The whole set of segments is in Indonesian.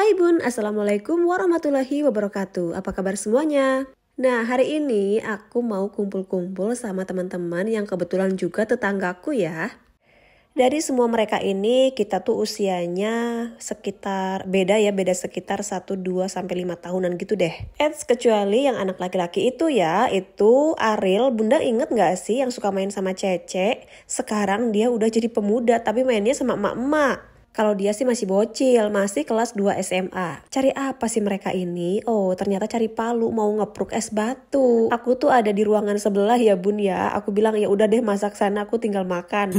Hai Bun, Assalamualaikum warahmatullahi wabarakatuh. Apa kabar semuanya? Nah, hari ini aku mau kumpul-kumpul sama teman-teman yang kebetulan juga tetanggaku ya. Dari semua mereka ini kita tuh usianya sekitar beda ya, beda sekitar 1 2 sampai 5 tahunan gitu deh. Eits, kecuali yang anak laki-laki itu ya, itu Ariel, Bunda inget gak sih yang suka main sama Cece? Sekarang dia udah jadi pemuda tapi mainnya sama emak-emak. Kalau dia sih masih bocil, masih kelas 2 SMA. Cari apa sih mereka ini? Oh, ternyata cari palu mau ngepruk es batu. Aku tuh ada di ruangan sebelah ya bun ya. Aku bilang ya udah deh masak sana, aku tinggal makan.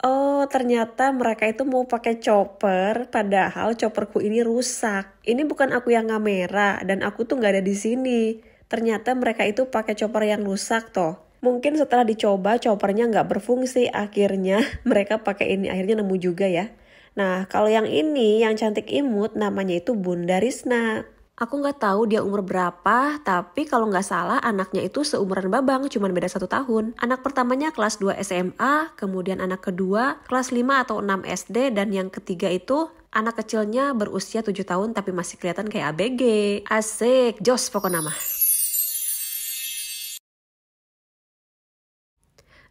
Oh, ternyata mereka itu mau pakai chopper, padahal chopperku ini rusak. Ini bukan aku yang ngamera, dan aku tuh nggak ada di sini. Ternyata mereka itu pakai chopper yang rusak, toh mungkin setelah dicoba choppernya nggak berfungsi akhirnya mereka pakai ini akhirnya nemu juga ya nah kalau yang ini yang cantik imut namanya itu Bunda Risna Aku nggak tahu dia umur berapa, tapi kalau nggak salah anaknya itu seumuran Babang, cuman beda satu tahun. Anak pertamanya kelas 2 SMA, kemudian anak kedua kelas 5 atau 6 SD, dan yang ketiga itu anak kecilnya berusia 7 tahun tapi masih kelihatan kayak ABG. Asik, jos pokok nama.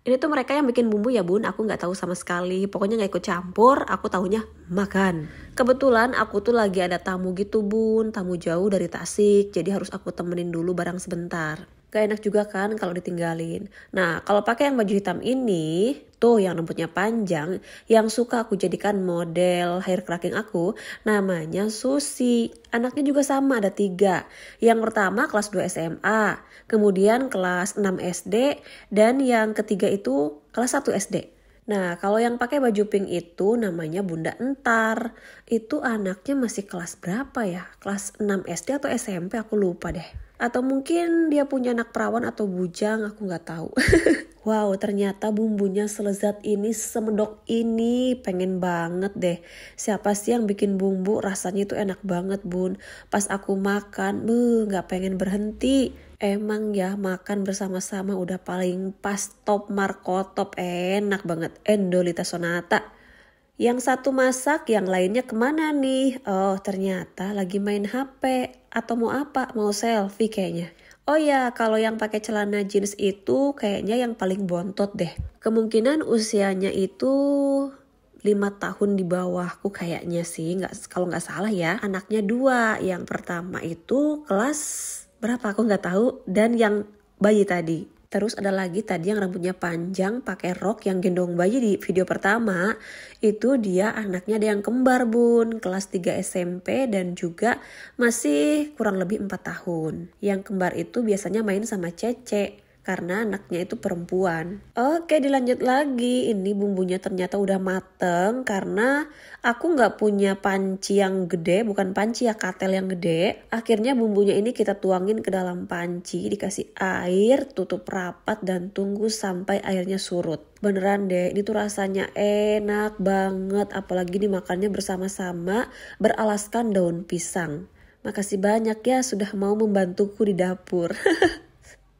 ini tuh mereka yang bikin bumbu ya bun aku nggak tahu sama sekali pokoknya nggak ikut campur aku tahunya makan kebetulan aku tuh lagi ada tamu gitu bun tamu jauh dari Tasik jadi harus aku temenin dulu barang sebentar Gak enak juga kan kalau ditinggalin. Nah, kalau pakai yang baju hitam ini, tuh yang rambutnya panjang, yang suka aku jadikan model hair cracking aku, namanya Susi. Anaknya juga sama, ada tiga. Yang pertama kelas 2 SMA, kemudian kelas 6 SD, dan yang ketiga itu kelas 1 SD. Nah, kalau yang pakai baju pink itu namanya Bunda Entar. Itu anaknya masih kelas berapa ya? Kelas 6 SD atau SMP aku lupa deh atau mungkin dia punya anak perawan atau bujang aku nggak tahu wow ternyata bumbunya selezat ini semedok ini pengen banget deh siapa sih yang bikin bumbu rasanya itu enak banget bun pas aku makan beh nggak pengen berhenti Emang ya makan bersama-sama udah paling pas top markotop enak banget Endolita Sonata yang satu masak, yang lainnya kemana nih? Oh, ternyata lagi main HP atau mau apa? Mau selfie kayaknya. Oh ya, kalau yang pakai celana jeans itu kayaknya yang paling bontot deh. Kemungkinan usianya itu 5 tahun di bawahku kayaknya sih, nggak kalau nggak salah ya. Anaknya dua, yang pertama itu kelas berapa aku nggak tahu dan yang bayi tadi Terus ada lagi tadi yang rambutnya panjang pakai rok yang gendong bayi di video pertama. Itu dia anaknya ada yang kembar bun, kelas 3 SMP dan juga masih kurang lebih 4 tahun. Yang kembar itu biasanya main sama Cece karena anaknya itu perempuan. Oke dilanjut lagi, ini bumbunya ternyata udah mateng karena aku nggak punya panci yang gede, bukan panci ya katel yang gede. Akhirnya bumbunya ini kita tuangin ke dalam panci, dikasih air, tutup rapat dan tunggu sampai airnya surut. Beneran deh, ini tuh rasanya enak banget, apalagi dimakannya bersama-sama beralaskan daun pisang. Makasih banyak ya sudah mau membantuku di dapur.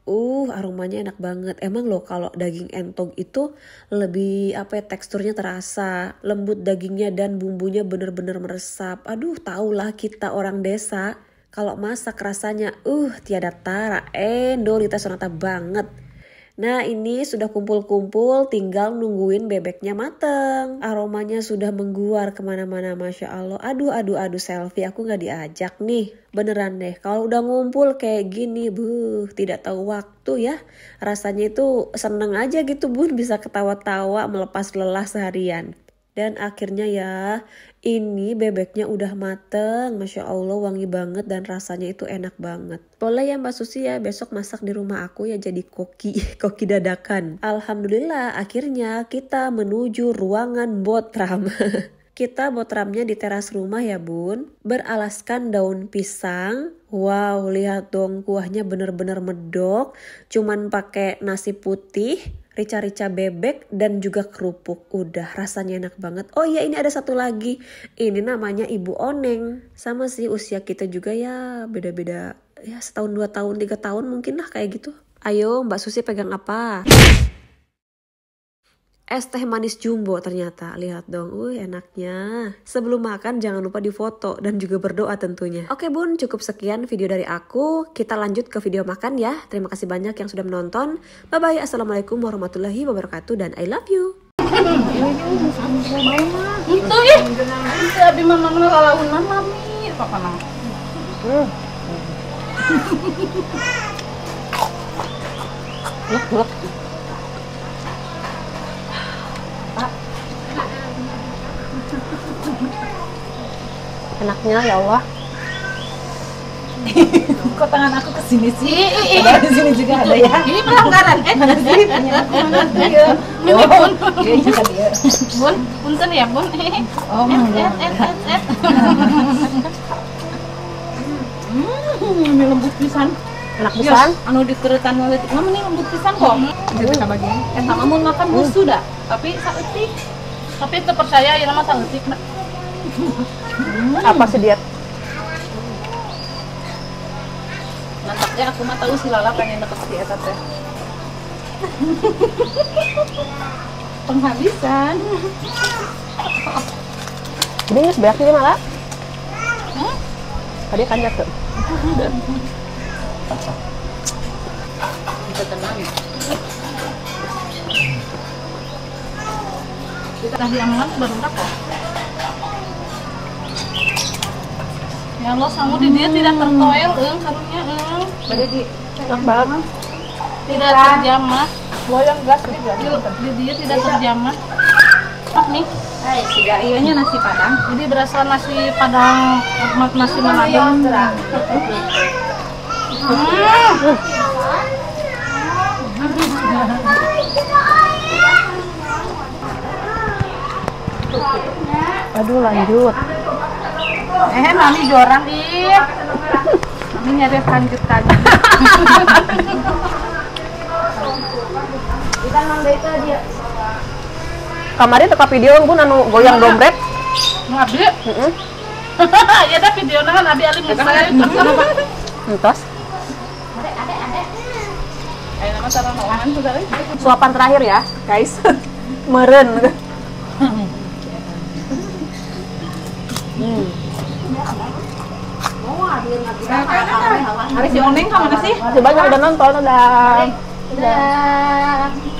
Uh, aromanya enak banget. Emang loh kalau daging entong itu lebih apa ya teksturnya terasa, lembut dagingnya dan bumbunya bener-bener meresap. Aduh, tahulah kita orang desa kalau masak rasanya uh tiada tara, endolita sonata banget. Nah ini sudah kumpul-kumpul tinggal nungguin bebeknya mateng. Aromanya sudah mengguar kemana-mana Masya Allah. Aduh aduh aduh selfie aku gak diajak nih. Beneran deh kalau udah ngumpul kayak gini buh tidak tahu waktu ya. Rasanya itu seneng aja gitu bun bisa ketawa-tawa melepas lelah seharian. Dan akhirnya ya, ini bebeknya udah mateng. Masya Allah wangi banget dan rasanya itu enak banget. Boleh ya Mbak Susi ya, besok masak di rumah aku ya jadi koki, koki dadakan. Alhamdulillah akhirnya kita menuju ruangan botram. kita botramnya di teras rumah ya bun beralaskan daun pisang wow lihat dong kuahnya bener-bener medok cuman pakai nasi putih rica-rica bebek dan juga kerupuk. Udah rasanya enak banget. Oh iya ini ada satu lagi. Ini namanya Ibu Oneng. Sama sih usia kita juga ya beda-beda ya setahun dua tahun tiga tahun mungkin lah kayak gitu. Ayo Mbak Susi pegang apa? es teh manis jumbo ternyata. Lihat dong, uh enaknya. Sebelum makan jangan lupa difoto dan juga berdoa tentunya. Oke bun, cukup sekian video dari aku. Kita lanjut ke video makan ya. Terima kasih banyak yang sudah menonton. Bye-bye, Assalamualaikum warahmatullahi wabarakatuh dan I love you. Itu ya, itu mama ngelalauin papa Look, look. enaknya ya Allah kok tangan aku kesini sih ada di sini juga ada ya ini pelanggaran eh mana sih punya aku mana ya ini pun juga dia bun punten iya, iya, iya. ya bun oh eh eh, eh, eh, eh. hmm ini lembut pisan enak pisan anu dikeretan wae mah ini lembut pisan kok jadi ka uh. bagian eta sama mun makan busu uh. dah tapi saeutik tapi itu percaya ya mah saeutik Hmm. Apa dia? Nantinya aku mah tahu si Lala pengen deket si eta teh. Penghabisan. ini nggak sebanyak ini malah? Tadi kan jatuh. Ya, Kita tenang. Ya. Kita yang lain baru kok. ya Allah kamu di dia tidak tertoel kan? karunya eh. bagi di enak banget tidak terjamah goyang gas di di dia tidak iya. terjamah Pak nih Hai, siga iya nasi padang. Jadi berasa nasi padang nasi manado. Iya, hmm. Aduh lanjut. Eh, mami jorang ih. Mami nyari lanjutan. Kita nambah itu dia. Kemarin tuh video gue nanu goyang dompet. Nabi. Ya dah video nahan Nabi alim misalnya. Entos. Suapan terakhir ya, guys. Meren. Hmm. Hari si Oneng kemana sih? Si Banyak udah nonton, udah. Udah.